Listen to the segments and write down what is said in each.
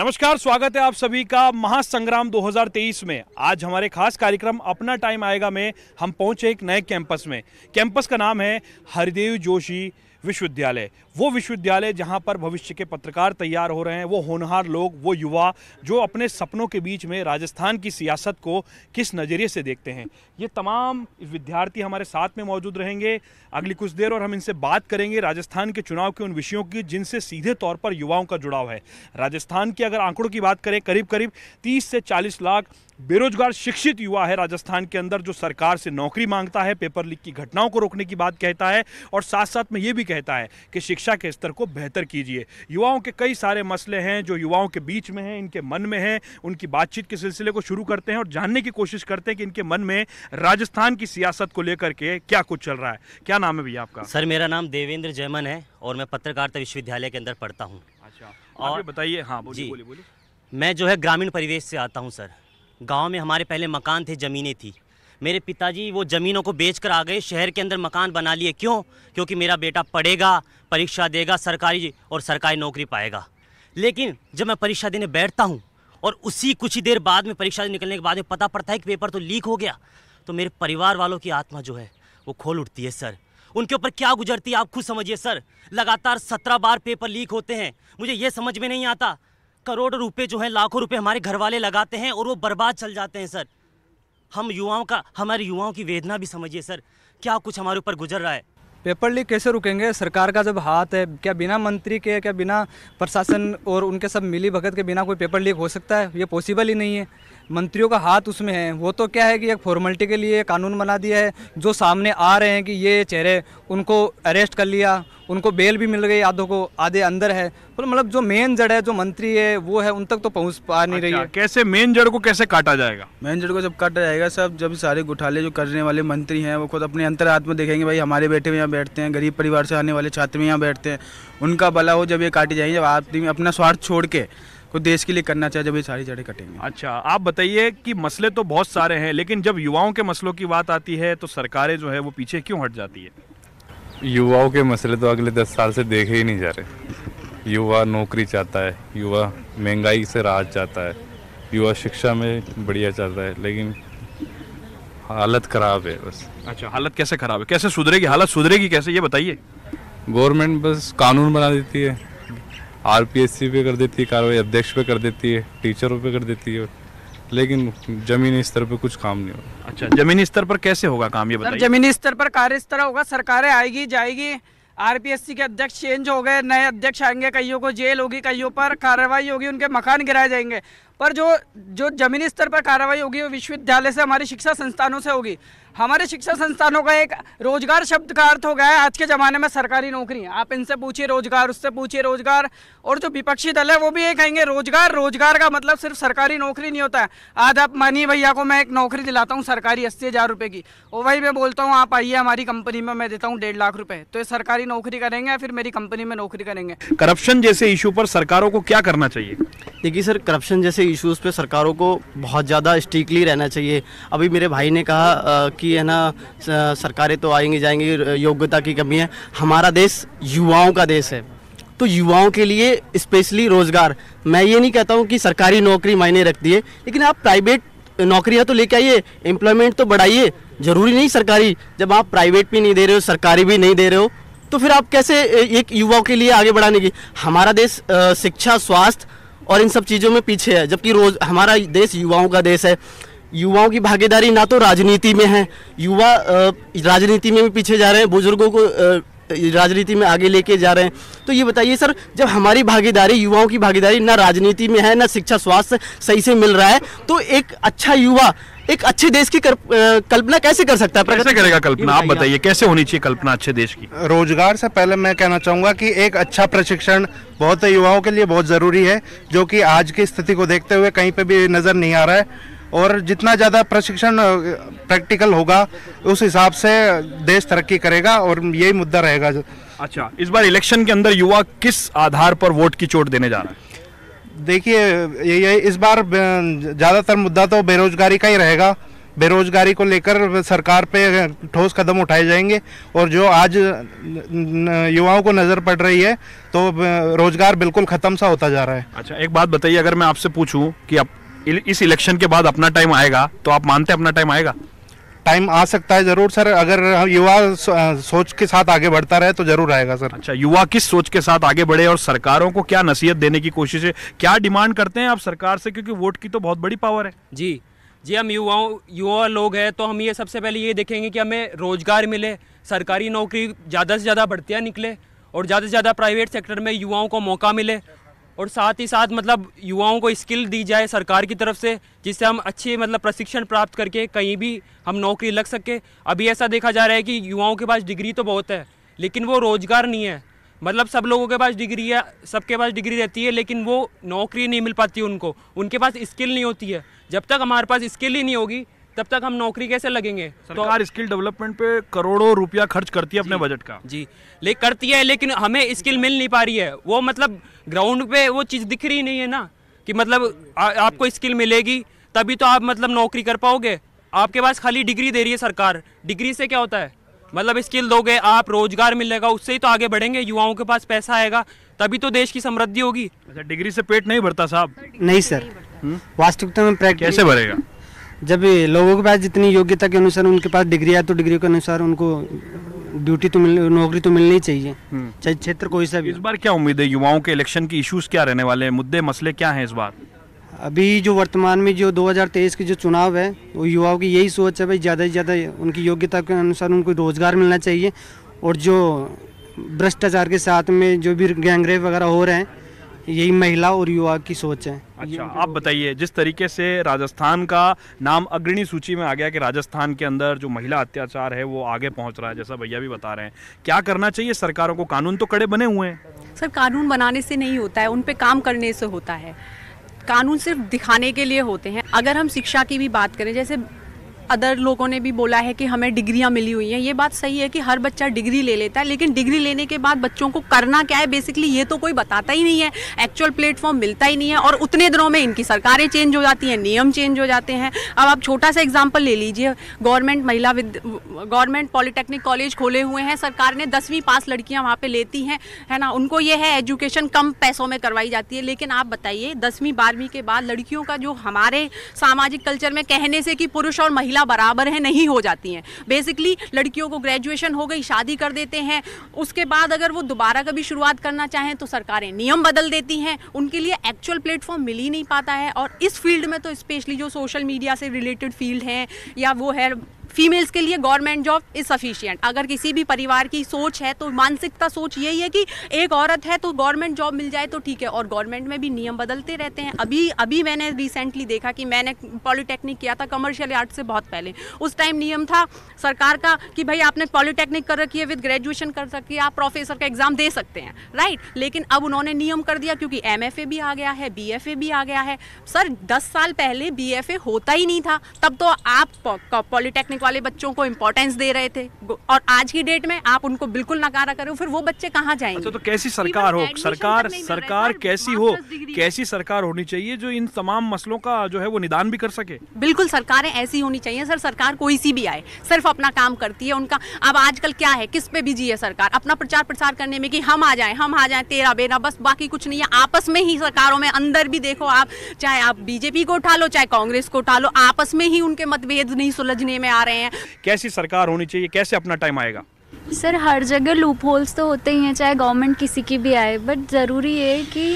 नमस्कार स्वागत है आप सभी का महासंग्राम 2023 में आज हमारे खास कार्यक्रम अपना टाइम आएगा में हम पहुंचे एक नए कैंपस में कैंपस का नाम है हरिदेव जोशी विश्वविद्यालय वो विश्वविद्यालय जहाँ पर भविष्य के पत्रकार तैयार हो रहे हैं वो होनहार लोग वो युवा जो अपने सपनों के बीच में राजस्थान की सियासत को किस नज़रिए से देखते हैं ये तमाम विद्यार्थी हमारे साथ में मौजूद रहेंगे अगली कुछ देर और हम इनसे बात करेंगे राजस्थान के चुनाव के उन विषयों की जिनसे सीधे तौर पर युवाओं का जुड़ाव है राजस्थान के अगर आंकड़ों की बात करें करीब करीब तीस से चालीस लाख बेरोजगार शिक्षित युवा है राजस्थान के अंदर जो सरकार से नौकरी मांगता है पेपर लीक की घटनाओं को रोकने की बात कहता है और साथ साथ में ये भी कहता है कि शिक्षा के स्तर को बेहतर कीजिए युवाओं के कई सारे मसले हैं जो युवाओं के बीच में हैं इनके मन में हैं उनकी बातचीत के सिलसिले को शुरू करते हैं और जानने की कोशिश करते हैं कि इनके मन में राजस्थान की सियासत को लेकर के क्या कुछ चल रहा है क्या नाम है भैया आपका सर मेरा नाम देवेंद्र जयमन है और मैं पत्रकारिता विश्वविद्यालय के अंदर पढ़ता हूँ अच्छा और बताइए हाँ बोलिए बोलिए मैं जो है ग्रामीण परिवेश से आता हूँ सर गांव में हमारे पहले मकान थे ज़मीनें थी मेरे पिताजी वो ज़मीनों को बेच कर आ गए शहर के अंदर मकान बना लिए क्यों क्योंकि मेरा बेटा पढ़ेगा परीक्षा देगा सरकारी और सरकारी नौकरी पाएगा लेकिन जब मैं परीक्षा देने बैठता हूँ और उसी कुछ ही देर बाद में परीक्षा निकलने के बाद में पता पड़ता है कि पेपर तो लीक हो गया तो मेरे परिवार वालों की आत्मा जो है वो खोल उठती है सर उनके ऊपर क्या गुजरती है आप खुद समझिए सर लगातार सत्रह बार पेपर लीक होते हैं मुझे ये समझ में नहीं आता करोड़ रुपए जो है लाखों रुपए हमारे घर वाले लगाते हैं और वो बर्बाद चल जाते हैं सर हम युवाओं का हमारे युवाओं की वेदना भी समझिए सर क्या कुछ हमारे ऊपर गुजर रहा है पेपर लीक कैसे रुकेंगे सरकार का जब हाथ है क्या बिना मंत्री के क्या बिना प्रशासन और उनके सब मिली भगत के बिना कोई पेपर लीक हो सकता है ये पॉसिबल ही नहीं है मंत्रियों का हाथ उसमें है वो तो क्या है कि एक फॉर्मेलिटी के लिए कानून बना दिया है जो सामने आ रहे हैं कि ये चेहरे उनको अरेस्ट कर लिया उनको बेल भी मिल गई आधों को आधे अंदर है तो मतलब जो मेन जड़ है जो मंत्री है वो है उन तक तो पहुंच पा नहीं अच्छा, रही है कैसे मेन जड़ को कैसे काटा जाएगा मेन जड़ को जब काटा जाएगा सब जब सारे घोटाले जो करने वाले मंत्री हैं वो खुद अपने अंतर आत्मा देखेंगे भाई हमारे बेटे यहाँ बैठते हैं गरीब परिवार से आने वाले छात्र भी यहाँ बैठते हैं उनका भला हो जब ये काटी जाएंगे जब आदमी अपना स्वार्थ छोड़ के को देश के लिए करना चाहे जब ये सारी जड़ें कटेंगे अच्छा आप बताइए कि मसले तो बहुत सारे हैं लेकिन जब युवाओं के मसलों की बात आती है तो सरकारें जो है वो पीछे क्यों हट जाती है युवाओं के मसले तो अगले दस साल से देखे ही नहीं जा रहे युवा नौकरी चाहता है युवा महंगाई से राहत चाहता है युवा शिक्षा में बढ़िया चाहता है लेकिन हालत ख़राब है बस अच्छा हालत कैसे ख़राब है कैसे सुधरेगी हालत सुधरेगी कैसे ये बताइए गवर्नमेंट बस कानून बना देती है सी पे कर देती है कार्रवाई अध्यक्ष पे कर देती है टीचरों पे कर देती है लेकिन जमीनी स्तर पर कुछ काम नहीं होगा अच्छा जमीनी स्तर पर कैसे होगा काम ये बताइए जमीनी स्तर पर कार्य स्तर होगा सरकारें आएगी जाएगी आरपीएससी के अध्यक्ष चेंज हो गए नए अध्यक्ष आएंगे कईयों को जेल होगी कईयों पर कार्रवाई होगी उनके मकान गिराए जाएंगे पर जो जो जमीनी स्तर पर कार्रवाई होगी वो विश्वविद्यालय से हमारे शिक्षा संस्थानों से होगी हमारे शिक्षा संस्थानों का एक रोजगार शब्द का अर्थ हो गया है आज के ज़माने में सरकारी नौकरी आप इनसे पूछिए रोजगार उससे पूछिए रोजगार और जो विपक्षी दल है वो भी ये कहेंगे रोजगार रोजगार का मतलब सिर्फ सरकारी नौकरी नहीं होता है आज आप मानिए भैया को मैं एक नौकरी दिलाता हूँ सरकारी अस्सी हज़ार रुपये की और वही मैं बोलता हूँ आप आइए हमारी कंपनी में मैं देता हूँ डेढ़ लाख रुपये तो ये सरकारी नौकरी करेंगे या फिर मेरी कंपनी में नौकरी करेंगे करप्शन जैसे इशू पर सरकारों को क्या करना चाहिए देखिए सर करप्शन जैसे इश्यूज़ पे सरकारों को बहुत ज़्यादा स्ट्रिकली रहना चाहिए अभी मेरे भाई ने कहा कि है ना सरकारें तो आएंगी जाएंगी योग्यता की कमी है हमारा देश युवाओं का देश है तो युवाओं के लिए स्पेशली रोज़गार मैं ये नहीं कहता हूँ कि सरकारी नौकरी मायने रखती है लेकिन आप प्राइवेट नौकरियाँ तो लेके आइए एम्प्लॉयमेंट तो बढ़ाइए ज़रूरी नहीं सरकारी जब आप प्राइवेट भी नहीं दे रहे हो सरकारी भी नहीं दे रहे हो तो फिर आप कैसे एक युवाओं के लिए आगे बढ़ाने की हमारा देश शिक्षा स्वास्थ्य और इन सब चीज़ों में पीछे है जबकि रोज हमारा देश युवाओं का देश है युवाओं की भागीदारी ना तो राजनीति में है युवा राजनीति में भी पीछे जा रहे हैं बुजुर्गों को राजनीति में आगे लेके जा रहे हैं तो ये बताइए सर जब हमारी भागीदारी युवाओं की भागीदारी ना राजनीति में है ना शिक्षा स्वास्थ्य सही से मिल रहा है तो एक अच्छा युवा एक अच्छे देश की कल्पना कैसे कर सकता है कैसे करेगा कल्पना आप बताइए कैसे होनी चाहिए कल्पना अच्छे देश की रोजगार से पहले मैं कहना चाहूँगा कि एक अच्छा प्रशिक्षण बहुत युवाओं के लिए बहुत ज़रूरी है जो कि आज की स्थिति को देखते हुए कहीं पर भी नज़र नहीं आ रहा है और जितना ज़्यादा प्रशिक्षण प्रैक्टिकल होगा उस हिसाब से देश तरक्की करेगा और यही मुद्दा रहेगा अच्छा इस बार इलेक्शन के अंदर युवा किस आधार पर वोट की चोट देने जा रहा है देखिए ये इस बार ज़्यादातर मुद्दा तो बेरोजगारी का ही रहेगा बेरोजगारी को लेकर सरकार पे ठोस कदम उठाए जाएंगे और जो आज युवाओं को नज़र पड़ रही है तो रोजगार बिल्कुल ख़त्म सा होता जा रहा है अच्छा एक बात बताइए अगर मैं आपसे पूछूं कि आप इस इलेक्शन के बाद अपना टाइम आएगा तो आप मानते हैं अपना टाइम आएगा टाइम आ सकता है जरूर सर अगर युवा सोच के साथ आगे बढ़ता रहे तो जरूर आएगा सर अच्छा युवा किस सोच के साथ आगे बढ़े और सरकारों को क्या नसीहत देने की कोशिश है क्या डिमांड करते हैं आप सरकार से क्योंकि वोट की तो बहुत बड़ी पावर है जी जी हम युवाओं युवा लोग हैं तो हम ये सबसे पहले ये देखेंगे कि हमें रोज़गार मिले सरकारी नौकरी ज़्यादा से ज़्यादा बढ़तियाँ निकले और ज़्यादा से ज़्यादा प्राइवेट सेक्टर में युवाओं को मौका मिले और साथ ही साथ मतलब युवाओं को स्किल दी जाए सरकार की तरफ से जिससे हम अच्छे मतलब प्रशिक्षण प्राप्त करके कहीं भी हम नौकरी लग सके अभी ऐसा देखा जा रहा है कि युवाओं के पास डिग्री तो बहुत है लेकिन वो रोज़गार नहीं है मतलब सब लोगों के पास डिग्री है सबके पास डिग्री रहती है लेकिन वो नौकरी नहीं मिल पाती उनको उनके पास स्किल नहीं होती है जब तक हमारे पास स्किल ही नहीं होगी तब तक हम नौकरी कैसे लगेंगे तो सरकार तो स्किल डेवलपमेंट पे करोड़ों रुपया खर्च करती है अपने बजट का जी ले करती है लेकिन हमें स्किल मिल नहीं पा रही है वो मतलब ग्राउंड पे वो चीज़ दिख रही नहीं है ना कि मतलब आ, आपको स्किल मिलेगी तभी तो आप मतलब नौकरी कर पाओगे आपके पास खाली डिग्री दे रही है सरकार डिग्री से क्या होता है मतलब स्किल दोगे आप रोजगार मिलेगा उससे ही तो आगे बढ़ेंगे युवाओं के पास पैसा आएगा तभी तो देश की समृद्धि होगी अच्छा डिग्री से पेट नहीं भरता साहब नहीं सर हम्म? वास्तविकता में कैसे भरेगा जब लोगों के पास जितनी योग्यता के अनुसार उनके पास डिग्री है तो डिग्री के अनुसार उनको ड्यूटी तो मिल नौकरी तो मिलनी चाहिए हम्म। चाहे क्षेत्र कोई सा भी इस बार क्या उम्मीद है युवाओं के इलेक्शन की इश्यूज क्या रहने वाले हैं मुद्दे मसले क्या हैं इस बार अभी जो वर्तमान में जो 2023 के जो चुनाव है वो युवाओं की यही सोच है भाई ज़्यादा से ज़्यादा उनकी योग्यता के अनुसार उनको रोज़गार मिलना चाहिए और जो भ्रष्टाचार के साथ में जो भी गैंगरेप वगैरह हो रहे हैं यही महिला और युवा की सोच है अच्छा आप बताइए जिस तरीके से राजस्थान का नाम अग्रणी सूची में आ गया कि राजस्थान के अंदर जो महिला अत्याचार है वो आगे पहुंच रहा है जैसा भैया भी बता रहे हैं क्या करना चाहिए सरकारों को कानून तो कड़े बने हुए हैं सर कानून बनाने से नहीं होता है उन पर काम करने से होता है कानून सिर्फ दिखाने के लिए होते हैं अगर हम शिक्षा की भी बात करें जैसे अदर लोगों ने भी बोला है कि हमें डिग्रियां मिली हुई हैं ये बात सही है कि हर बच्चा डिग्री ले लेता है लेकिन डिग्री लेने के बाद बच्चों को करना क्या है बेसिकली ये तो कोई बताता ही नहीं है एक्चुअल प्लेटफॉर्म मिलता ही नहीं है और उतने दिनों में इनकी सरकारें चेंज हो जाती हैं नियम चेंज हो जाते हैं अब आप छोटा सा एग्जाम्पल ले लीजिए गवर्नमेंट महिला विद गवर्नमेंट पॉलिटेक्निक कॉलेज खोले हुए हैं सरकार ने दसवीं पास लड़कियाँ वहाँ पर लेती हैं है ना उनको ये है एजुकेशन कम पैसों में करवाई जाती है लेकिन आप बताइए दसवीं बारहवीं के बाद लड़कियों का जो हमारे सामाजिक कल्चर में कहने से कि पुरुष और महिला महिला बराबर है नहीं हो जाती हैं बेसिकली लड़कियों को ग्रेजुएशन हो गई शादी कर देते हैं उसके बाद अगर वो दोबारा कभी शुरुआत करना चाहें तो सरकारें नियम बदल देती हैं उनके लिए एक्चुअल प्लेटफॉर्म मिल ही नहीं पाता है और इस फील्ड में तो स्पेशली जो सोशल मीडिया से रिलेटेड फील्ड हैं या वो है फीमेल्स के लिए गवर्नमेंट जॉब इज सफिशियंट अगर किसी भी परिवार की सोच है तो मानसिकता सोच यही है कि एक औरत है तो गवर्नमेंट जॉब मिल जाए तो ठीक है और गवर्नमेंट में भी नियम बदलते रहते हैं अभी अभी मैंने रिसेंटली देखा कि मैंने पॉलीटेक्निक किया था कमर्शियल आर्ट से बहुत पहले उस टाइम नियम था सरकार का कि भाई आपने पॉलीटेक्निक कर रखी है विद ग्रेजुएशन कर सकती है आप प्रोफेसर का एग्ज़ाम दे सकते हैं राइट लेकिन अब उन्होंने नियम कर दिया क्योंकि एम भी आ गया है बी भी आ गया है सर दस साल पहले बी होता ही नहीं था तब तो आप पॉलीटेक्निक वाले बच्चों को इम्पोर्टेंस दे रहे थे और आज की डेट में आप उनको बिल्कुल नकारा करो फिर वो बच्चे कहाँ जाएंगे अच्छा तो कैसी सरकार हो सरकार सरकार कैसी हो कैसी सरकार होनी चाहिए जो इन तमाम मसलों का जो है वो निदान भी कर सके बिल्कुल सरकारें ऐसी होनी चाहिए सर सरकार कोई सी भी आए सिर्फ अपना काम करती है उनका अब आजकल क्या है किस पे बिजी है सरकार अपना प्रचार प्रसार करने में कि हम आ जाए हम आ जाए तेरा बेरा बस बाकी कुछ नहीं है आपस में ही सरकारों में अंदर भी देखो आप चाहे आप बीजेपी को उठा लो चाहे कांग्रेस को उठा लो आपस में ही उनके मतभेद नहीं सुलझने में आ रहे हैं हैं कैसी सरकार होनी चाहिए कैसे अपना टाइम आएगा सर हर जगह लूप होल्स तो होते ही हैं चाहे गवर्नमेंट किसी की भी आए बट ज़रूरी है कि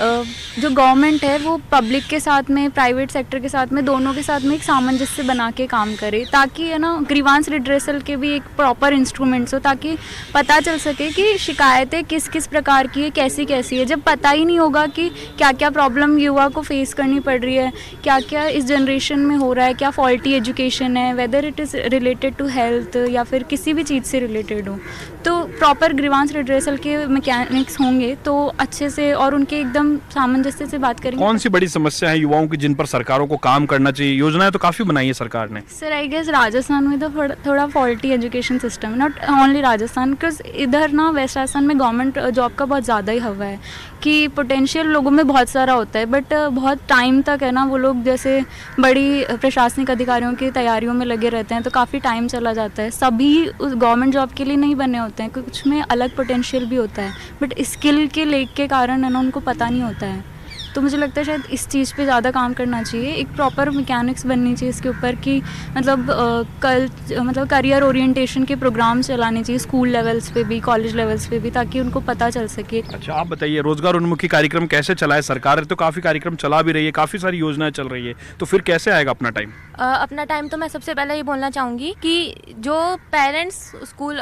जो गवर्नमेंट है वो पब्लिक के साथ में प्राइवेट सेक्टर के साथ में दोनों के साथ में एक सामंजस्य बना के काम करे ताकि है ना ग्रीवांस रिड्रेसल के भी एक प्रॉपर इंस्ट्रूमेंट्स हो ताकि पता चल सके कि शिकायतें किस किस प्रकार की है कैसी कैसी है जब पता ही नहीं होगा कि क्या क्या प्रॉब्लम युवा को फेस करनी पड़ रही है क्या क्या इस जनरेशन में हो रहा है क्या फॉल्टी एजुकेशन है whether it is related to health या फिर किसी भी चीज़ से रिलेटेड रिलेटेड हूँ तो प्रॉपर ग्रीवांस रिड्रेसल के मैकेनिक्स होंगे तो अच्छे से और उनके एकदम सामंजस्य से बात करेंगे कौन सी बड़ी समस्या है युवाओं की जिन पर सरकारों को काम करना चाहिए योजनाएं तो काफ़ी बनाई है सरकार ने सर आई गेस राजस्थान में तो थोड़ा फॉल्टी एजुकेशन सिस्टम है नॉट ओनली राजस्थान बिकॉज इधर ना वेस्ट राजस्थान में गवर्नमेंट जॉब का बहुत ज़्यादा ही हवा है कि पोटेंशियल लोगों में बहुत सारा होता है बट बहुत टाइम तक है ना वो लोग जैसे बड़ी प्रशासनिक अधिकारियों की तैयारियों में लगे रहते हैं तो काफ़ी टाइम चला जाता है सभी उस गवर्नमेंट जॉब सबके लिए नहीं बने होते हैं कुछ में अलग पोटेंशियल भी होता है बट स्किल के लेक के कारण है ना उनको पता नहीं होता है तो मुझे लगता है शायद इस चीज़ पे ज़्यादा काम करना चाहिए एक प्रॉपर मैकेनिक्स बननी चाहिए इसके ऊपर कि मतलब कल मतलब करियर ओरिएंटेशन के प्रोग्राम चलाने चाहिए स्कूल लेवल्स पे भी कॉलेज लेवल्स पे भी ताकि उनको पता चल सके अच्छा आप बताइए रोजगार उन्मुखी कार्यक्रम कैसे चलाए सरकार तो काफ़ी कार्यक्रम चला भी रही है काफ़ी सारी योजनाएं चल रही है तो फिर कैसे आएगा अपना टाइम अपना टाइम तो मैं सबसे पहले ये बोलना चाहूँगी कि जो पेरेंट्स स्कूल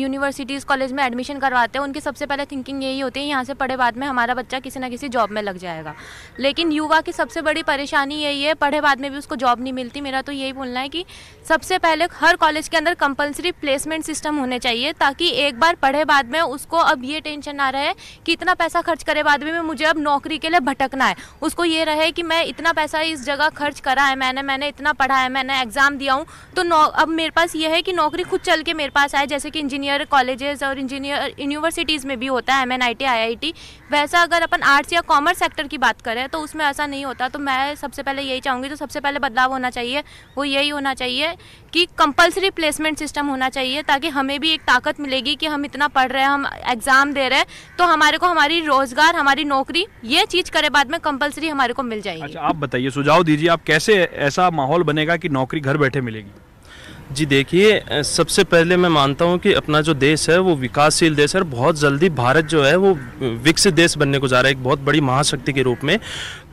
यूनिवर्सिटीज़ कॉलेज में एडमिशन करवाते हैं उनकी सबसे पहले थिंकिंग यही होती है यहाँ से पढ़े बाद में हमारा बच्चा किसी ना किसी जॉब में लग जाएगा लेकिन युवा की सबसे बड़ी परेशानी यही है पढ़े बाद में भी उसको जॉब नहीं मिलती मेरा तो यही बोलना है कि सबसे पहले हर कॉलेज के अंदर कंपलसरी प्लेसमेंट सिस्टम होने चाहिए ताकि एक बार पढ़े बाद में उसको अब ये टेंशन ना रहे कि इतना पैसा खर्च करे बाद में मुझे अब नौकरी के लिए भटकना है उसको ये रहे कि मैं इतना पैसा इस जगह खर्च करा है मैंने मैंने इतना पढ़ा है मैंने एग्ज़ाम दिया हूँ तो अब मेरे पास ये है कि नौकरी खुद चल के मेरे पास आए जैसे कि इंजीनियर कॉलेजेस और इंजीनियर यूनिवर्सिटीज़ में भी होता है M N I T I I T वैसा अगर अपन आर्ट्स या कॉमर्स सेक्टर की बात करें तो उसमें ऐसा नहीं होता तो मैं सबसे पहले यही चाहूँगी तो सबसे पहले बदलाव होना चाहिए वो यही होना चाहिए कि कंपलसरी प्लेसमेंट सिस्टम होना चाहिए ताकि हमें भी एक ताकत मिलेगी कि हम इतना पढ़ रहे हैं हम एग्ज़ाम दे रहे हैं तो हमारे को हमारी रोज़गार हमारी नौकरी ये चीज़ करे बाद में कंपलसरी हमारे को मिल जाएगी अच्छा आप बताइए सुझाव दीजिए आप कैसे ऐसा माहौल बनेगा कि नौकरी घर बैठे मिलेगी जी देखिए सबसे पहले मैं मानता हूँ कि अपना जो देश है वो विकासशील देश है और बहुत जल्दी भारत जो है वो विकसित देश बनने को जा रहा है एक बहुत बड़ी महाशक्ति के रूप में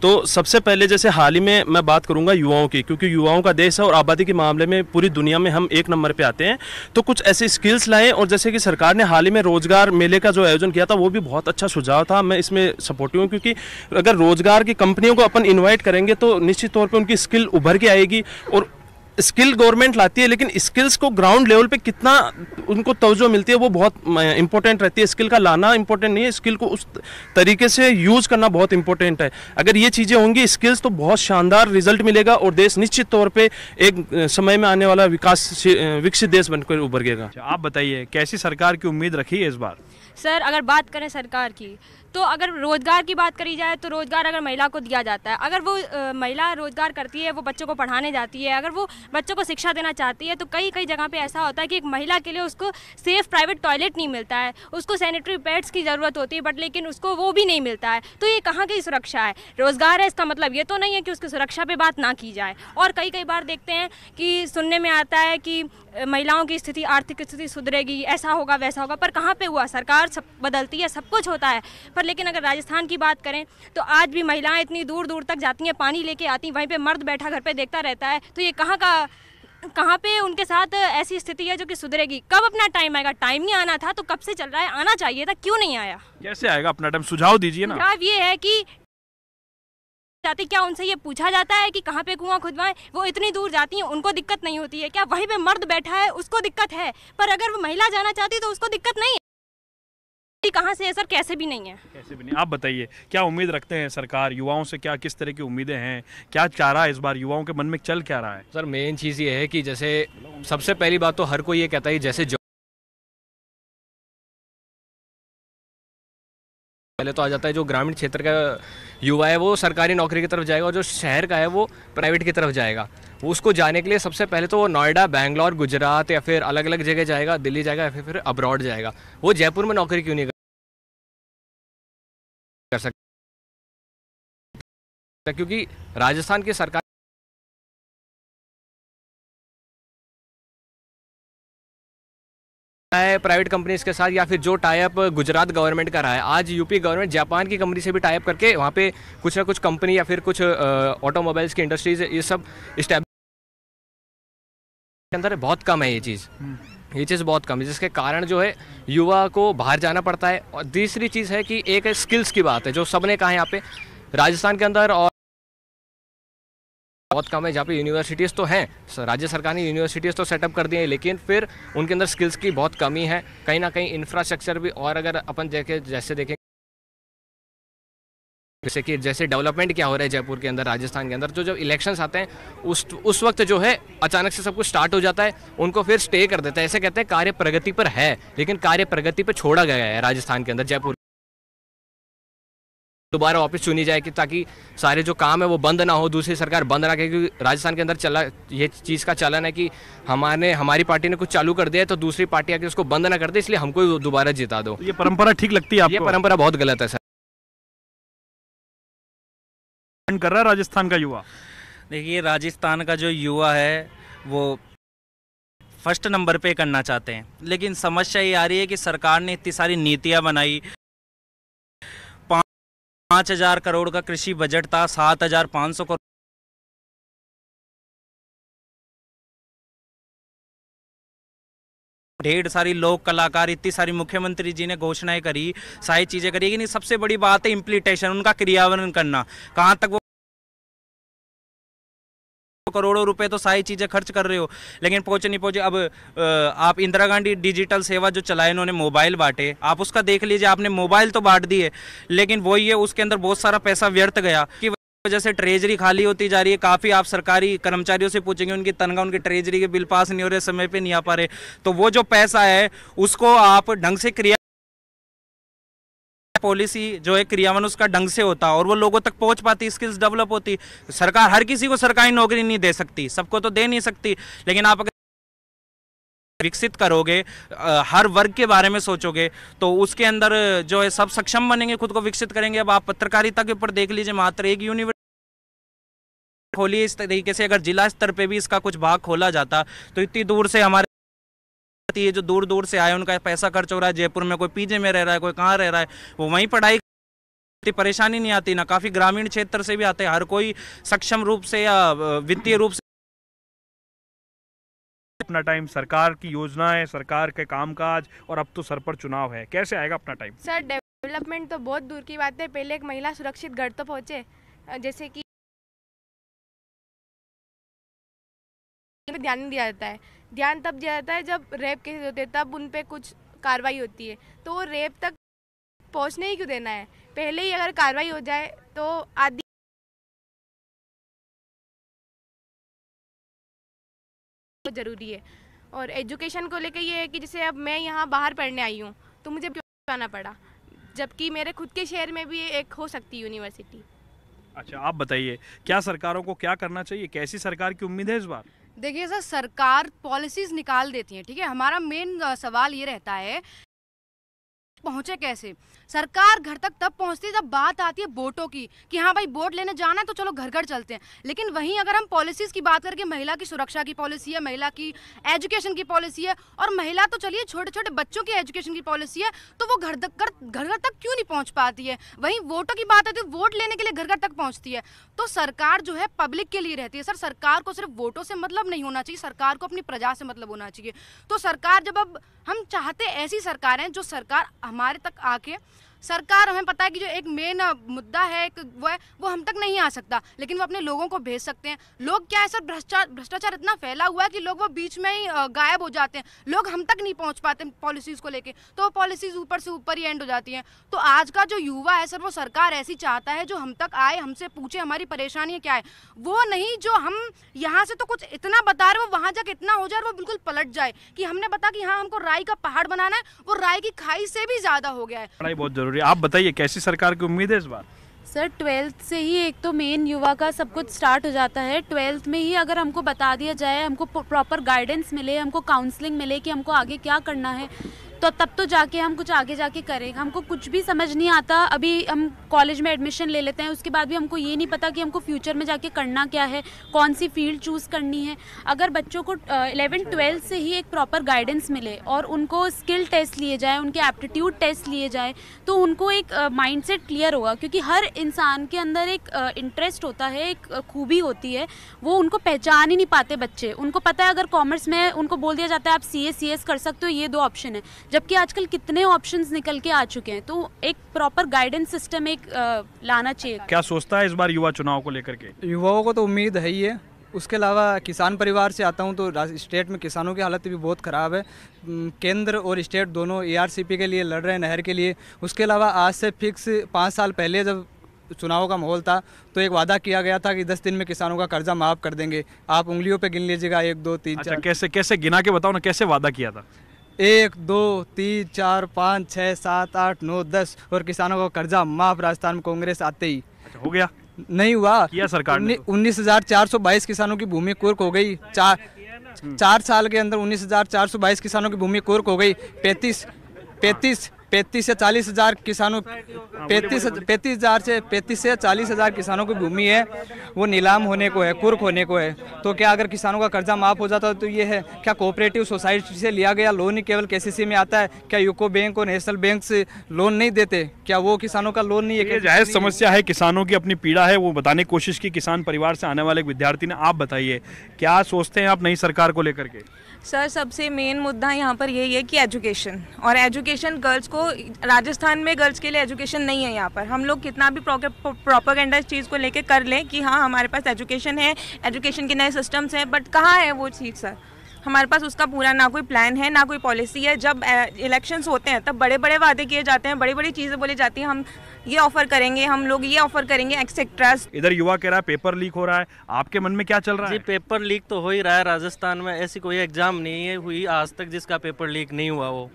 तो सबसे पहले जैसे हाल ही में मैं बात करूंगा युवाओं की क्योंकि युवाओं का देश है और आबादी के मामले में पूरी दुनिया में हम एक नंबर पे आते हैं तो कुछ ऐसे स्किल्स लाएं और जैसे कि सरकार ने हाल ही में रोजगार मेले का जो आयोजन किया था वो भी बहुत अच्छा सुझाव था मैं इसमें सपोर्टिव हूँ क्योंकि अगर रोजगार की कंपनियों को अपन इन्वाइट करेंगे तो निश्चित तौर पर उनकी स्किल उभर के आएगी और स्किल गवर्नमेंट लाती है लेकिन स्किल्स को ग्राउंड लेवल पे कितना उनको तवज्जो मिलती है वो बहुत इंपॉर्टेंट रहती है स्किल का लाना इंपॉर्टेंट नहीं है स्किल को उस तरीके से यूज़ करना बहुत इंपॉर्टेंट है अगर ये चीज़ें होंगी स्किल्स तो बहुत शानदार रिजल्ट मिलेगा और देश निश्चित तौर पर एक समय में आने वाला विकास विकसित देश बनकर उभर गएगा अच्छा, आप बताइए कैसी सरकार की उम्मीद रखी है इस बार सर अगर बात करें सरकार की तो अगर रोज़गार की बात करी जाए तो रोज़गार अगर महिला को दिया जाता है अगर वो महिला रोज़गार करती है वो बच्चों को पढ़ाने जाती है अगर वो बच्चों को शिक्षा देना चाहती है तो कई कई जगह पर ऐसा होता है कि एक महिला के लिए उसको सेफ़ प्राइवेट टॉयलेट नहीं मिलता है उसको सैनिटरी पैड्स की ज़रूरत होती है बट लेकिन उसको वो भी नहीं मिलता है तो ये कहाँ की सुरक्षा है रोज़गार है इसका मतलब ये तो नहीं है कि उसकी सुरक्षा पर बात ना की जाए और कई कई बार देखते हैं कि सुनने में आता है कि महिलाओं की स्थिति आर्थिक स्थिति सुधरेगी ऐसा होगा वैसा होगा पर कहाँ पर हुआ सरकार सब बदलती है सब कुछ होता है पर लेकिन अगर राजस्थान की बात करें तो आज भी महिलाएं इतनी दूर दूर तक जाती हैं पानी लेके आती हैं वहीं पे मर्द बैठा घर पे देखता रहता है तो ये कहाँ का कहाँ पे उनके साथ ऐसी स्थिति है जो कि सुधरेगी कब अपना टाइम आएगा टाइम नहीं आना था तो कब से चल रहा है आना चाहिए था क्यों नहीं आया कैसे आएगा अपना टाइम सुझाव दीजिए ना सुझाव ये है कि जाते क्या उनसे ये पूछा जाता है कि कहाँ पे कुआं खुदवाएं वो इतनी दूर जाती हैं उनको दिक्कत नहीं होती है क्या वहीं पे मर्द बैठा है उसको दिक्कत है पर अगर वो महिला जाना चाहती तो उसको दिक्कत नहीं है मिट्टी कहाँ से है सर कैसे भी नहीं है कैसे भी नहीं आप बताइए क्या उम्मीद रखते हैं सरकार युवाओं से क्या किस तरह की उम्मीदें हैं क्या चाह रहा है इस बार युवाओं के मन में चल क्या रहा है सर मेन चीज़ ये है कि जैसे सबसे पहली बात तो हर कोई ये कहता है जैसे पहले तो आ जाता है जो ग्रामीण क्षेत्र का युवा है वो सरकारी नौकरी की तरफ जाएगा और जो शहर का है वो प्राइवेट की तरफ जाएगा उसको जाने के लिए सबसे पहले तो वो नोएडा बैंगलोर गुजरात या फिर अलग अलग जगह जाएगा दिल्ली जाएगा या फिर अब्रॉड जाएगा वो जयपुर में नौकरी क्यों नहीं क्योंकि राजस्थान की सरकार प्राइवेट कंपनीज के साथ या फिर जो टाइप गुजरात गवर्नमेंट का रहा है आज यूपी गवर्नमेंट जापान की कंपनी से भी टाइप करके वहां पे कुछ ना कुछ कंपनी या फिर कुछ ऑटोमोबाइल्स की इंडस्ट्रीज ये सब के अंदर बहुत कम है ये चीज़ हम्म। ये चीज़ बहुत कम है जिसके कारण जो है युवा को बाहर जाना पड़ता है और तीसरी चीज़ है कि एक स्किल्स की बात है जो सबने कहा यहाँ पे राजस्थान के अंदर और बहुत कम है जहाँ पे यूनिवर्सिटीज़ तो हैं राज्य सरकार ने यूनिवर्सिटीज़ तो सेटअप कर दी हैं लेकिन फिर उनके अंदर स्किल्स की बहुत कमी है कहीं ना कहीं इंफ्रास्ट्रक्चर भी और अगर अपन जैसे जैसे देखें जैसे कि जैसे डेवलपमेंट क्या हो रहा है जयपुर के अंदर राजस्थान के अंदर जो जब इलेक्शंस आते हैं उस उस वक्त जो है अचानक से सब कुछ स्टार्ट हो जाता है उनको फिर स्टे कर देता है ऐसे कहते हैं कार्य प्रगति पर है लेकिन कार्य प्रगति पर छोड़ा गया है राजस्थान के अंदर जयपुर दोबारा वापस चुनी जाए कि ताकि सारे जो काम है वो बंद ना हो दूसरी सरकार बंद ना क्योंकि राजस्थान के अंदर चला ये चीज़ का चलन है कि हमारे हमारी पार्टी ने कुछ चालू कर दिया तो दूसरी पार्टी आके उसको बंद ना कर दे इसलिए हमको दोबारा जिता दो ये परंपरा ठीक लगती है आपको? ये परंपरा बहुत गलत है सर कर रहा राजस्थान का युवा देखिए राजस्थान का जो युवा है वो फर्स्ट नंबर पे करना चाहते हैं लेकिन समस्या ये आ रही है कि सरकार ने इतनी सारी नीतियाँ बनाई पाँच हजार करोड़ का कृषि बजट था सात हजार पाँच सौ करोड़ ढेर सारी लोक कलाकार इतनी सारी मुख्यमंत्री जी ने घोषणाएं करी सारी चीज़ें करी लेकिन सबसे बड़ी बात है इम्प्लीटेशन उनका क्रियावरण करना कहाँ तक वो करोड़ों रुपए तो सारी चीज़ें खर्च कर रहे हो लेकिन पहुँचे नहीं पहुँचे अब आप इंदिरा गांधी डिजिटल सेवा जो चलाए उन्होंने मोबाइल बांटे आप उसका देख लीजिए आपने मोबाइल तो बांट दिए लेकिन वो ये उसके अंदर बहुत सारा पैसा व्यर्थ गया कि वजह से ट्रेजरी खाली होती जा रही है काफ़ी आप सरकारी कर्मचारियों से पूछेंगे उनकी तनख्वाह उनके ट्रेजरी के बिल पास नहीं हो रहे समय पे नहीं आ पा रहे तो वो जो पैसा है उसको आप ढंग से क्रिया पॉलिसी जो है क्रियावन उसका ढंग से होता और वो लोगों तक पहुंच पाती स्किल्स डेवलप होती सरकार हर किसी को सरकारी नौकरी नहीं दे सकती सबको तो दे नहीं सकती लेकिन आप अगर विकसित करोगे हर वर्ग के बारे में सोचोगे तो उसके अंदर जो है सब सक्षम बनेंगे खुद को विकसित करेंगे अब आप पत्रकारिता के ऊपर देख लीजिए मात्र एक यूनिवर्सिटी खोली इस तरीके से अगर जिला स्तर पे भी इसका कुछ भाग खोला जाता तो इतनी दूर से हमारे ये जो दूर दूर से आए उनका पैसा खर्च हो रहा है जयपुर में कोई पीजे में रह रहा है कोई कहाँ रह रहा है वो वहीं पढ़ाई परेशानी नहीं आती ना काफ़ी ग्रामीण क्षेत्र से भी आते हैं हर कोई सक्षम रूप से या वित्तीय रूप से अपना टाइम सरकार की योजनाएं सरकार के कामकाज और अब तो सर पर चुनाव है कैसे आएगा अपना टाइम सर डेवलपमेंट तो बहुत दूर की बात है पहले एक महिला सुरक्षित घर तो पहुंचे जैसे कि ध्यान दिया जाता है ध्यान तब दिया जाता है जब रेप केसेस होते हैं तब उन पर कुछ कार्रवाई होती है तो रेप तक पहुँचने ही क्यों देना है पहले ही अगर कार्रवाई हो जाए तो आदि ज़रूरी है और एजुकेशन को लेकर ये है कि जैसे अब मैं यहाँ बाहर पढ़ने आई हूँ तो मुझे क्यों आना पड़ा जबकि मेरे खुद के शहर में भी एक हो सकती यूनिवर्सिटी अच्छा आप बताइए क्या सरकारों को क्या करना चाहिए कैसी सरकार की उम्मीद है इस बार देखिए सर सरकार पॉलिसीज निकाल देती है ठीक है हमारा मेन सवाल ये रहता है पहुंचे कैसे सरकार घर तक तब पहुंचती है जब बात आती है वोटों की कि हाँ भाई वोट लेने जाना है तो चलो घर घर चलते हैं लेकिन वहीं अगर हम पॉलिसीज़ की बात करके महिला की सुरक्षा की पॉलिसी है महिला की एजुकेशन की पॉलिसी है और महिला तो चलिए छोटे छोटे बच्चों की एजुकेशन की पॉलिसी है तो वो घर तक घर घर तक क्यों नहीं पहुँच पाती है वहीं वोटों की बात आती है वोट लेने के लिए घर घर तक पहुँचती है तो सरकार जो है पब्लिक के लिए रहती है सर सरकार को सिर्फ वोटों से मतलब नहीं होना चाहिए सरकार को अपनी प्रजा से मतलब होना चाहिए तो सरकार जब अब हम चाहते ऐसी सरकार है जो सरकार हमारे तक आके सरकार हमें पता है कि जो एक मेन मुद्दा है एक वो है वो हम तक नहीं आ सकता लेकिन वो अपने लोगों को भेज सकते हैं लोग क्या है सर भ्रष्टाचार भ्रष्टाचार इतना फैला हुआ है कि लोग वो बीच में ही गायब हो जाते हैं लोग हम तक नहीं पहुंच पाते पॉलिसीज़ को लेकर तो पॉलिसीज़ ऊपर से ऊपर ही एंड हो जाती हैं तो आज का जो युवा है सर वो सरकार ऐसी चाहता है जो हम तक आए हमसे पूछे हमारी परेशानी क्या है वो नहीं जो हम यहाँ से तो कुछ इतना बता रहे वो वहाँ जाकर इतना हो जाए वो बिल्कुल पलट जाए कि हमने बता कि हाँ हमको राय का पहाड़ बनाना है वो राय की खाई से भी ज़्यादा हो गया है बहुत जरूरी जरूरी है आप बताइए कैसी सरकार की उम्मीद है इस बार सर ट्वेल्थ से ही एक तो मेन युवा का सब कुछ स्टार्ट हो जाता है ट्वेल्थ में ही अगर हमको बता दिया जाए हमको प्रॉपर गाइडेंस मिले हमको काउंसलिंग मिले कि हमको आगे क्या करना है तो तब तो जाके हम कुछ आगे जाके करें हमको कुछ भी समझ नहीं आता अभी हम कॉलेज में एडमिशन ले लेते हैं उसके बाद भी हमको ये नहीं पता कि हमको फ्यूचर में जाके करना क्या है कौन सी फील्ड चूज़ करनी है अगर बच्चों को इलेवन ट्वेल्थ से ही एक प्रॉपर गाइडेंस मिले और उनको स्किल टेस्ट लिए जाए उनके एप्टीट्यूड टेस्ट लिए जाए तो उनको एक माइंड uh, क्लियर होगा क्योंकि हर इंसान के अंदर एक इंटरेस्ट uh, होता है एक खूबी होती है वो उनको पहचान ही नहीं पाते बच्चे उनको पता है अगर कॉमर्स में उनको बोल दिया जाता है आप सी ए कर सकते हो ये दो ऑप्शन है जबकि आजकल कितने ऑप्शंस निकल के आ चुके हैं तो एक प्रॉपर गाइडेंस सिस्टम एक लाना चाहिए क्या सोचता है इस बार युवा चुनाव को लेकर के युवाओं को तो उम्मीद है ही है उसके अलावा किसान परिवार से आता हूँ तो स्टेट में किसानों की हालत भी बहुत ख़राब है केंद्र और स्टेट दोनों एआरसीपी के लिए लड़ रहे हैं नहर के लिए उसके अलावा आज से फिक्स पाँच साल पहले जब चुनाव का माहौल था तो एक वादा किया गया था कि दस दिन में किसानों का कर्जा माफ कर देंगे आप उंगलियों पे गिन लीजिएगा एक दो तीन अच्छा, चार कैसे कैसे गिना के बताओ ना कैसे वादा किया था एक दो तीन चार पाँच छः सात आठ नौ दस और किसानों का कर्जा माफ राजस्थान में कांग्रेस आते ही अच्छा, हो गया नहीं हुआ किया सरकार ने तो। उन्नीस हजार चार सौ बाईस किसानों की भूमि कुर्क हो गई चार हम्म। चार साल के अंदर उन्नीस हजार चार सौ बाईस किसानों की भूमि कुर्क हो गई पैंतीस पैंतीस पैंतीस से चालीस हजार किसानों पैंतीस पैंतीस हजार से पैंतीस से चालीस हजार किसानों की भूमि है वो नीलाम होने को है कुर्क होने को है तो क्या अगर किसानों का कर्जा माफ हो जाता है तो ये है क्या कोऑपरेटिव सोसाइटी से लिया गया लोन ही केवल के में आता है क्या यूको बैंक और नेशनल बैंक से लोन नहीं देते क्या वो किसानों का लोन नहीं है जायज समस्या है किसानों की अपनी पीड़ा है वो बताने की कोशिश की किसान परिवार से आने वाले विद्यार्थी ने आप बताइए क्या सोचते हैं आप नई सरकार को लेकर के सर सबसे मेन मुद्दा यहाँ पर यही है कि एजुकेशन और एजुकेशन गर्ल्स को राजस्थान में गर्ल्स के लिए एजुकेशन नहीं है यहाँ पर हम लोग कितना भी प्रोपागेंडा इस चीज़ को लेके कर लें कि हाँ हमारे पास एजुकेशन है एजुकेशन के नए सिस्टम्स हैं बट कहाँ है वो चीज़ सर हमारे पास उसका पूरा ना कोई प्लान है ना कोई पॉलिसी है जब इलेक्शंस होते हैं तब बड़े बड़े वादे किए जाते हैं बड़ी बड़ी चीज़ें बोली जाती हैं हम ये ऑफर करेंगे हम लोग ये ऑफर करेंगे एक्सेट्रा इधर युवा कह रहा है पेपर लीक हो रहा है आपके मन में क्या चल रहा है जी पेपर लीक तो हो ही रहा है राजस्थान में ऐसी कोई एग्जाम नहीं है हुई आज तक जिसका पेपर लीक नहीं हुआ वो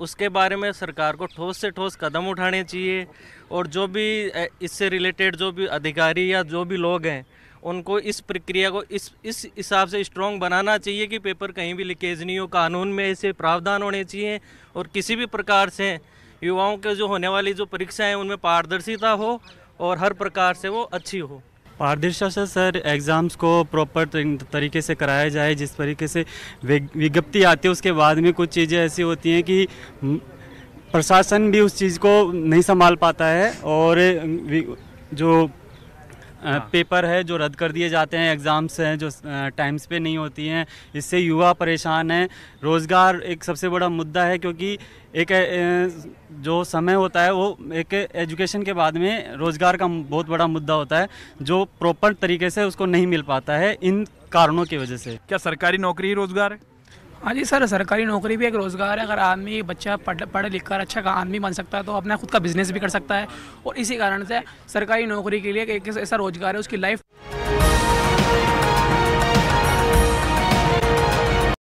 उसके बारे में सरकार को ठोस से ठोस कदम उठाने चाहिए और जो भी इससे रिलेटेड जो भी अधिकारी या जो भी लोग हैं उनको इस प्रक्रिया को इस इस हिसाब से स्ट्रॉन्ग बनाना चाहिए कि पेपर कहीं भी लीकेज नहीं हो कानून में ऐसे प्रावधान होने चाहिए और किसी भी प्रकार से युवाओं के जो होने वाली जो परीक्षाएं उनमें पारदर्शिता हो और हर प्रकार से वो अच्छी हो पारदर्शा से सर एग्ज़ाम्स को प्रॉपर तरीके से कराया जाए जिस तरीके से विज्ञप्ति आती है उसके बाद में कुछ चीज़ें ऐसी होती हैं कि प्रशासन भी उस चीज़ को नहीं संभाल पाता है और जो पेपर हाँ। है जो रद्द कर दिए जाते हैं एग्ज़ाम्स हैं जो टाइम्स पे नहीं होती हैं इससे युवा परेशान हैं रोज़गार एक सबसे बड़ा मुद्दा है क्योंकि एक जो समय होता है वो एक एजुकेशन के बाद में रोज़गार का बहुत बड़ा मुद्दा होता है जो प्रॉपर तरीके से उसको नहीं मिल पाता है इन कारणों की वजह से क्या सरकारी नौकरी ही रोज़गार है हाँ जी सर सरकारी नौकरी भी एक रोज़गार है अगर आदमी बच्चा पढ़ पढ़ लिख कर अच्छा आदमी बन सकता है तो अपना खुद का बिज़नेस भी कर सकता है और इसी कारण से सरकारी नौकरी के लिए एक ऐसा रोज़गार है उसकी लाइफ